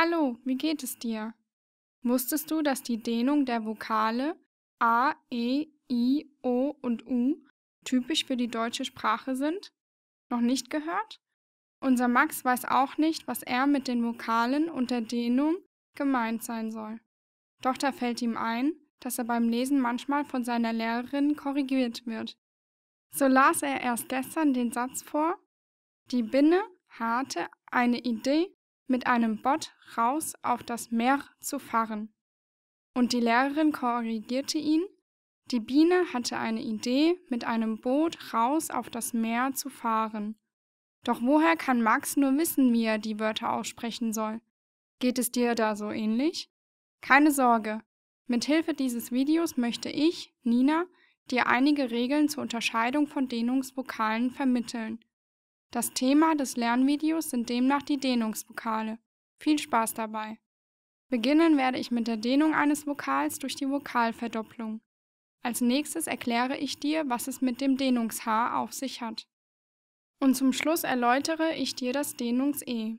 Hallo, wie geht es dir? Wusstest du, dass die Dehnung der Vokale A, E, I, O und U typisch für die deutsche Sprache sind? Noch nicht gehört? Unser Max weiß auch nicht, was er mit den Vokalen und der Dehnung gemeint sein soll. Doch da fällt ihm ein, dass er beim Lesen manchmal von seiner Lehrerin korrigiert wird. So las er erst gestern den Satz vor Die Binne hatte eine Idee mit einem Boot raus auf das Meer zu fahren. Und die Lehrerin korrigierte ihn, die Biene hatte eine Idee, mit einem Boot raus auf das Meer zu fahren. Doch woher kann Max nur wissen, wie er die Wörter aussprechen soll? Geht es dir da so ähnlich? Keine Sorge. Mit Hilfe dieses Videos möchte ich, Nina, dir einige Regeln zur Unterscheidung von Dehnungsvokalen vermitteln. Das Thema des Lernvideos sind demnach die Dehnungsvokale. Viel Spaß dabei! Beginnen werde ich mit der Dehnung eines Vokals durch die Vokalverdopplung. Als nächstes erkläre ich dir, was es mit dem Dehnungs-H auf sich hat. Und zum Schluss erläutere ich dir das Dehnungs-E.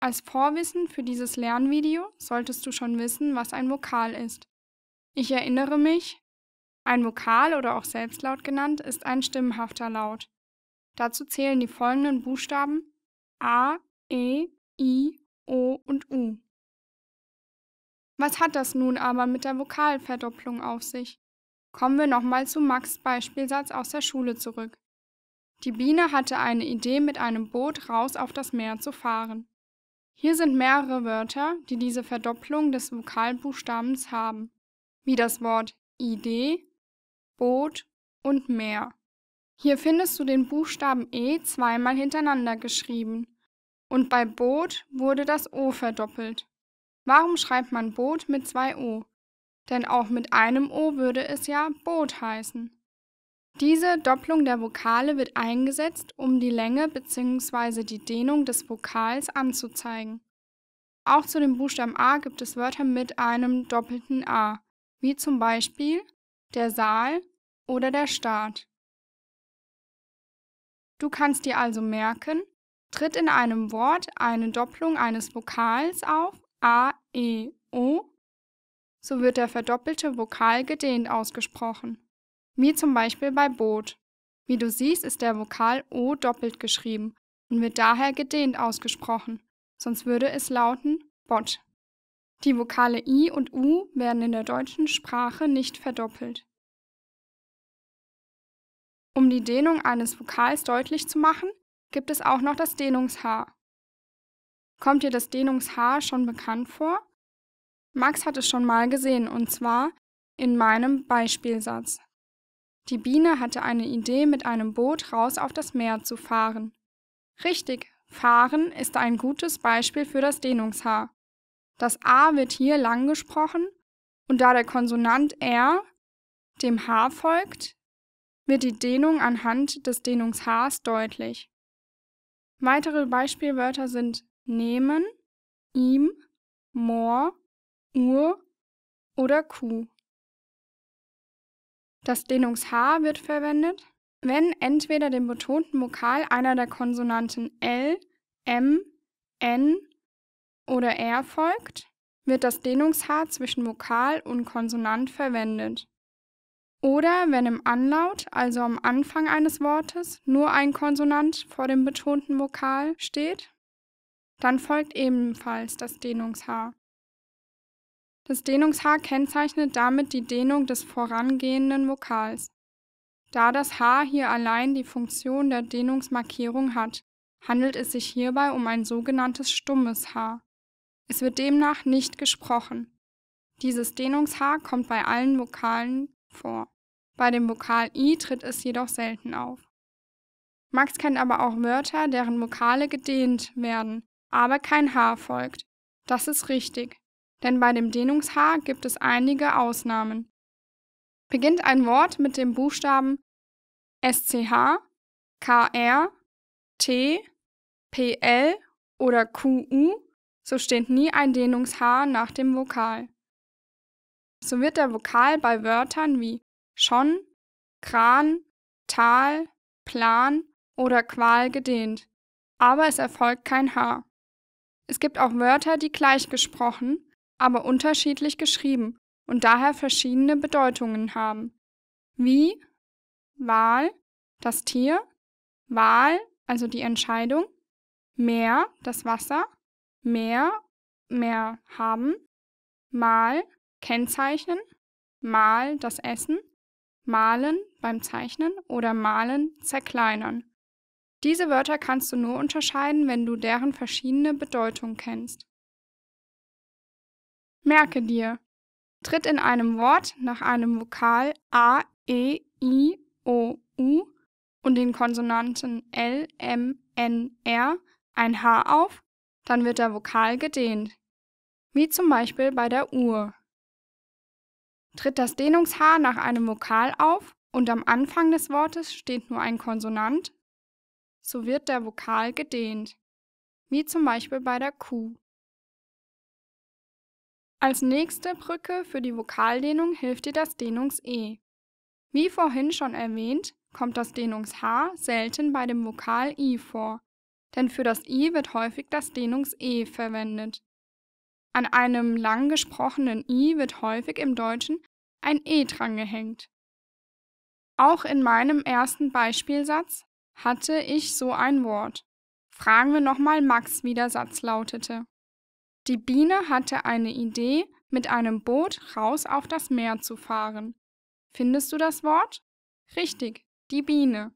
Als Vorwissen für dieses Lernvideo solltest du schon wissen, was ein Vokal ist. Ich erinnere mich, ein Vokal oder auch Selbstlaut genannt ist ein stimmhafter Laut. Dazu zählen die folgenden Buchstaben A, E, I, O und U. Was hat das nun aber mit der Vokalverdopplung auf sich? Kommen wir nochmal zu Max Beispielsatz aus der Schule zurück. Die Biene hatte eine Idee, mit einem Boot raus auf das Meer zu fahren. Hier sind mehrere Wörter, die diese Verdopplung des Vokalbuchstabens haben, wie das Wort Idee, Boot und Meer. Hier findest du den Buchstaben E zweimal hintereinander geschrieben. Und bei Boot wurde das O verdoppelt. Warum schreibt man Boot mit zwei O? Denn auch mit einem O würde es ja Boot heißen. Diese Doppelung der Vokale wird eingesetzt, um die Länge bzw. die Dehnung des Vokals anzuzeigen. Auch zu dem Buchstaben A gibt es Wörter mit einem doppelten A, wie zum Beispiel der Saal oder der Staat. Du kannst dir also merken, tritt in einem Wort eine Doppelung eines Vokals auf, a, e, o, so wird der verdoppelte Vokal gedehnt ausgesprochen. Wie zum Beispiel bei Boot. Wie du siehst, ist der Vokal O doppelt geschrieben und wird daher gedehnt ausgesprochen, sonst würde es lauten Bot. Die Vokale I und U werden in der deutschen Sprache nicht verdoppelt. Um die Dehnung eines Vokals deutlich zu machen, gibt es auch noch das Dehnungshaar. Kommt dir das Dehnungshaar schon bekannt vor? Max hat es schon mal gesehen und zwar in meinem Beispielsatz. Die Biene hatte eine Idee, mit einem Boot raus auf das Meer zu fahren. Richtig, fahren ist ein gutes Beispiel für das Dehnungshaar. Das A wird hier lang gesprochen und da der Konsonant R dem H folgt, wird die Dehnung anhand des Dehnungshaars deutlich. Weitere Beispielwörter sind nehmen, ihm, Moor, ur oder Kuh. Das Dehnungshaar wird verwendet, wenn entweder dem betonten Vokal einer der Konsonanten L, M, N oder R folgt, wird das Dehnungshaar zwischen Vokal und Konsonant verwendet. Oder wenn im Anlaut, also am Anfang eines Wortes, nur ein Konsonant vor dem betonten Vokal steht, dann folgt ebenfalls das Dehnungshaar. Das Dehnungshaar kennzeichnet damit die Dehnung des vorangehenden Vokals. Da das Haar hier allein die Funktion der Dehnungsmarkierung hat, handelt es sich hierbei um ein sogenanntes stummes Haar. Es wird demnach nicht gesprochen. Dieses Dehnungshaar kommt bei allen Vokalen vor. Bei dem Vokal i tritt es jedoch selten auf. Max kennt aber auch Wörter, deren Vokale gedehnt werden, aber kein H folgt. Das ist richtig, denn bei dem Dehnungs-H gibt es einige Ausnahmen. Beginnt ein Wort mit dem Buchstaben SCH, KR, T, PL oder QU, so steht nie ein Dehnungs-H nach dem Vokal. So wird der Vokal bei Wörtern wie schon, Kran, Tal, Plan oder Qual gedehnt, aber es erfolgt kein H. Es gibt auch Wörter, die gleich gesprochen, aber unterschiedlich geschrieben und daher verschiedene Bedeutungen haben. Wie Wahl, das Tier, Wahl, also die Entscheidung, Meer, das Wasser, Meer, mehr haben, Mal, Kennzeichnen, mal das Essen, malen beim Zeichnen oder malen zerkleinern. Diese Wörter kannst du nur unterscheiden, wenn du deren verschiedene Bedeutung kennst. Merke dir, tritt in einem Wort nach einem Vokal A, E, I, O, U und den Konsonanten L, M, N, R ein H auf, dann wird der Vokal gedehnt, wie zum Beispiel bei der Uhr tritt das Dehnungshaar nach einem Vokal auf und am Anfang des Wortes steht nur ein Konsonant, so wird der Vokal gedehnt, wie zum Beispiel bei der Q. Als nächste Brücke für die Vokaldehnung hilft dir das Dehnungs-E. Wie vorhin schon erwähnt, kommt das Dehnungs-H selten bei dem Vokal I vor, denn für das I wird häufig das Dehnungs-E verwendet. An einem lang gesprochenen i wird häufig im Deutschen ein e dran gehängt. Auch in meinem ersten Beispielsatz hatte ich so ein Wort. Fragen wir nochmal Max, wie der Satz lautete. Die Biene hatte eine Idee, mit einem Boot raus auf das Meer zu fahren. Findest du das Wort? Richtig, die Biene.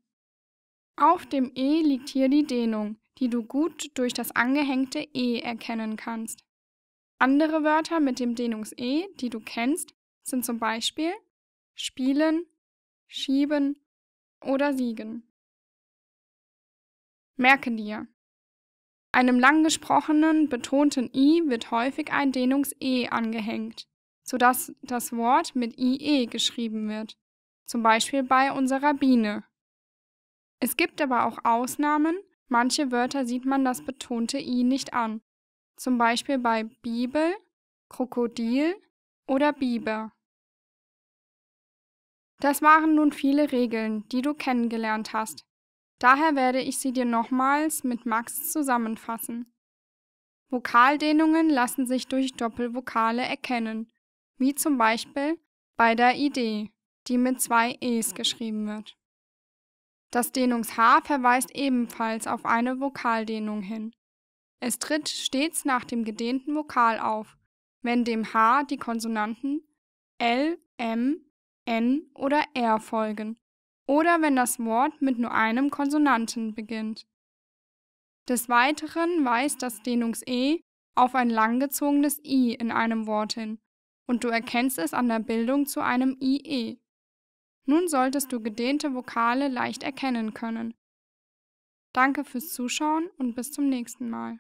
Auf dem E liegt hier die Dehnung, die du gut durch das angehängte E erkennen kannst. Andere Wörter mit dem Dehnungs-E, die du kennst, sind zum Beispiel spielen, schieben oder siegen. Merke dir. Einem lang gesprochenen, betonten I wird häufig ein Dehnungs-E angehängt, sodass das Wort mit IE geschrieben wird, zum Beispiel bei unserer Biene. Es gibt aber auch Ausnahmen, manche Wörter sieht man das betonte I nicht an, zum Beispiel bei Bibel, Krokodil oder Biber. Das waren nun viele Regeln, die du kennengelernt hast. Daher werde ich sie dir nochmals mit Max zusammenfassen. Vokaldehnungen lassen sich durch Doppelvokale erkennen, wie zum Beispiel bei der Idee, die mit zwei E's geschrieben wird. Das Dehnungs-H verweist ebenfalls auf eine Vokaldehnung hin. Es tritt stets nach dem gedehnten Vokal auf, wenn dem h die Konsonanten l, m, n oder r folgen oder wenn das Wort mit nur einem Konsonanten beginnt. Des Weiteren weist das Dehnungs-e auf ein langgezogenes i in einem Wort hin und du erkennst es an der Bildung zu einem ie. Nun solltest du gedehnte Vokale leicht erkennen können. Danke fürs Zuschauen und bis zum nächsten Mal.